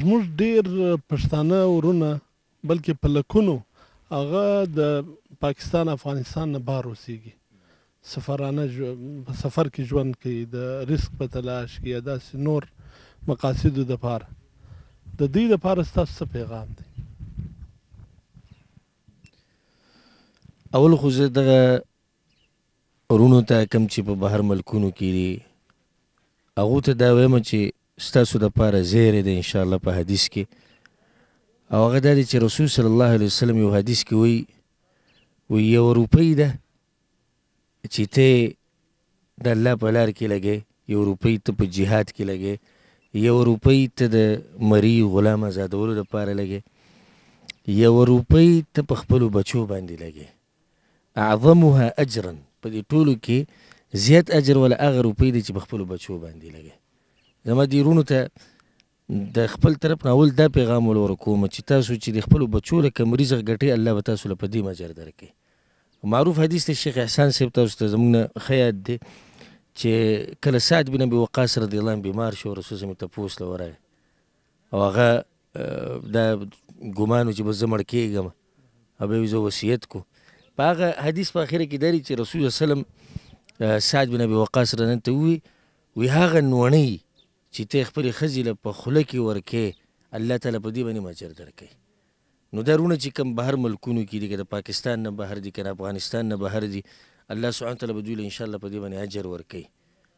زموږ ډیر پښتانه ورونه بلکې په لکونو هغه د پاکستان افغانستان نه بار اوسېږي سفرانه جو... سفر کې ژوند کوي د ریسک په تلاش کې یا داسې نور مقاصدو دپاره د دې لپاره ستاسو څه پیغام دی اول خو زه دغه ورونو ته کم چې په بهر ملکونو کې دي هغو ته دا وایم چې ستاسو د پاره زیری ده ان شاء الله په حدیث کې او هغه دا دی چې رسول صلی الله علیه وسلم یو حدیث کې وی وی یو روپۍ ده چې ته د الله په لار کې لګې یو روپۍ ته په جهاد کې لګې یو روپۍ ته د مری غلام آزادولو دپاره لګې یو روپۍ ته په خپلو بچو باندې لګې اعظمها اجرا په دې ټولو کې زیات اجر ولا هغه روپۍ دی چې په خپلو بچو باندې لګې زما د ایرونو ته د خپل طرف نه اول دا پیغام ولور کوم چې تاسو چې د خپل بچو له کمرې څخه ګټي الله به تاسو له پدې ماجر درکې معروف حدیث ته شیخ احسان صاحب تاسو ته زمونږ خیاط دی چې کله سعد بن ابي وقاص رضی الله عنه بیمار شو رسول الله ته پوس لورای او هغه دا ګمانو چې به زه مړ کېږم او به یې زه وصیت کو په هغه حدیث په اخره کې داري چې رسول الله سلم سعد بن ابي وقاص رضی الله عنه ته ووي وی هغه نوڼۍ چې ته خپل خزي له په خوله کې ورکې الله تعالی په دې باندې ماجر درکې نو دا رونه چې کوم بهر ملکونو کې دي که د پاکستان نه بهر دي که د افغانستان نه بهر دي الله سبحانه تعالی به دوی له انشاءالله په دې باندې اجر ورکوي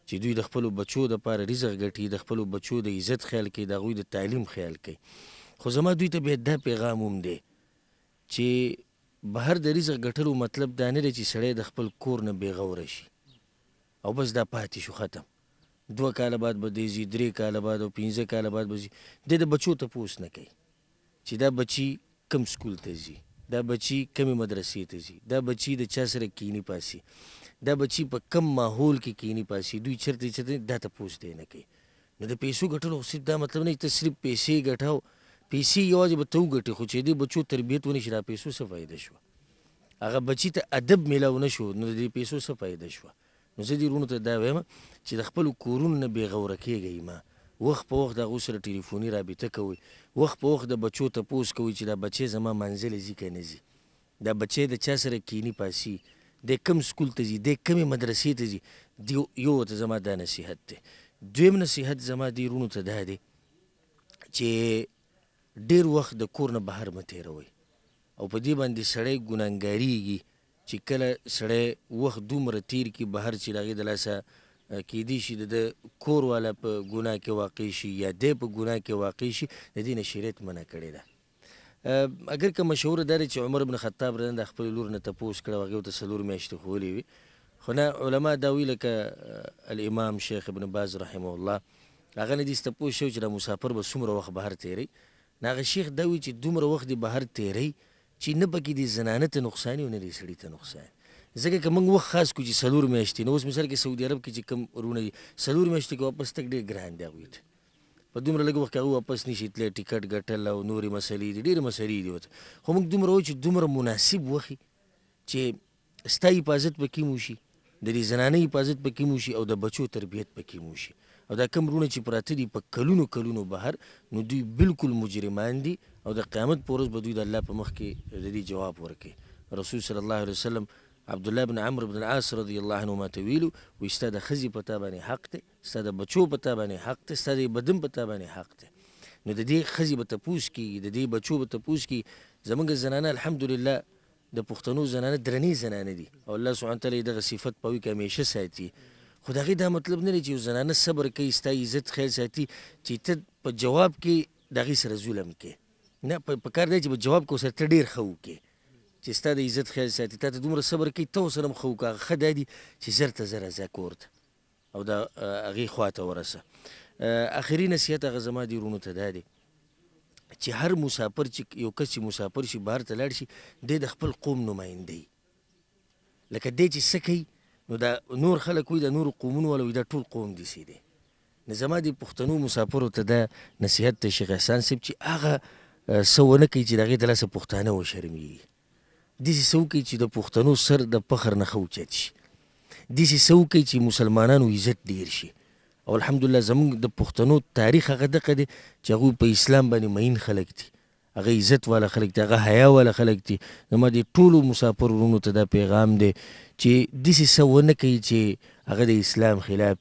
چې دوی د خپلو بچو دپاره رزق ګټي د خپلو بچو د عزت خیال کوي د هغوی د تعلیم خیال کوي خو زما دوی ته بیا دا پیغام هم دی چې بهر د رزق ګټلو مطلب دا نه دی چې سړی د خپل کور نه بېغوره شي او بس دا پاتې شو ختم دوه کال بعد به دی زی درې کال بعد او پنځه کال بعد به زی د د بچو ته پوس نه کوي چې دا بچی کم سکول ته زی دا بچی کمی مدرسې ته زی دا بچی د چا سره کینی پاسي دا بچی په کم ماحول کې کینی پاسي دوی چرته چرته دا ته پوس دی نه کوي نو د پیسو ګټلو صرف دا مطلب نه چې صرف پیسې ګټاو پیسې یوازې به تو ګټي خو چې دې بچو تربیت ونی شي را پیسو څه فایده شو هغه بچی ته ادب میلاو نه شو نو د پیسو څه فایده شوه نو زه دې ورونو ته دا وایم چې د خپل کورونو نه بې غوره کېږئ ما وخت په وخت د هغوی سره ټلیفوني رابطه کوئ وخت په وخت د بچو تپوس کوئ چې دا بچې زما منزل ځي که نه ځي دا بچې د چا سره کینی پاسي د کم سکول ته ځي د کمې مدرسې ته ځي دی یو ته زما دا نصیحت دی دویم نصیحت زما دې ورونو ته دا دی چې ډیر وخت د کور نه بهر مته روي او په دې باندې سړی ګناګاریږي چې کله سړی وخت دومره تیر کی بهر چې راغی د لاسه کېدی شي د کور والا په ګناه کې واقع شي یا د په ګناه کې واقع شي د دې نه شریعت منع کړی ده اگر که مشهور ده چې عمر بن خطاب رنه د خپل لور نه تپوس کړو هغه ته سلور میاشتې خولې وي خو نه علما دا وی لکه الامام شیخ ابن باز رحمه الله هغه نه دې تپوس شو چې د مسافر به څومره وخت بهر تیری ناغه شیخ دا وی چې دومره وخت دی بهر تیری چې نه پکې د زنانه ته نقصان او نه د سړي ته نقصان ځکه که موږ وخت خاص کو چې سلور میاشتې نو اوس مثال کې سعودي عرب کې چې کم ورونه دي سلور میاشتې کې واپس تک ډېر ګران دی هغوی ته په دومره لږ وخت هغه واپس نشي تللی ټیکټ ګټل او نورې مسلې دي ډېرې مسلې دي ورته خو موږ دومره وو چې دومره مناسب وخت چې ستا حفاظت پکې مو شي د دې زنانې حفاظت پکې مو شي او د بچو تربیت پکې مو شي او دا کم رونه چې پراته دي په کلونو کلونو بهر نو دوی بالکل مجرمان دي او د قیامت په ورځ به دوی د الله په مخ کې د دې جواب ورکړي رسول صلی الله علیه وسلم عبد الله بن عمرو بن العاص رضی الله عنه ما تویلو و استاد خزی پتا باندې حق ته استاد بچو پتا باندې حق ته استاد بدن پتا باندې حق ته نو د دې خزی به تپوس کی د دې بچو به تپوس کی زمونږ زنانه الحمدلله د پښتنو زنانه درنی زنانه دي او الله سبحانه تعالی دغه صفت پوي کې همیشه ساتي خو دغه دا مطلب نه لري چې زنانه صبر کوي ستا عزت خیر ساتي چې ته په جواب کې دغه سره ظلم کې نه په کار دی چې په جواب کې سره ته ډیر خو کې چې ستا د عزت خیر ساتي ته دومره صبر کوي ته سره خو کا خدای دی چې زر ته زر زکورت او دا هغه خواته ورسه اخري نصيحت هغه زما دی رونو ته دادي چې هر مسافر چې یو کس مسافر شي بهر ته لاړ شي د خپل قوم نمائنده لکه دې چې سکی نو دا نور خلک وي د نور قومونو ولا وي دا ټول قوم دي سي دي نو زما د پښتنو مسافرو ته دا نصیحت ته شیخ احسان صاحب چې هغه څه ونه کوي چې د هغې د لاسه پښتانه وشرمېږي داسې څه وکړي چې د پښتنو سر د فخر نه ښه اوچت شي داسې څه وکړي چې مسلمانانو عزت ډېر شي او الحمدلله زموږ د پښتنو تاریخ هغه دغه دی چې هغوی په اسلام باندې مین خلک دي هغه عزت والا خلک دي هغه حیا والا خلک دي زما د ټولو مسافر ورونو ته دا پیغام دی چې داسې څه ونه کوي چې هغه د اسلام خلاف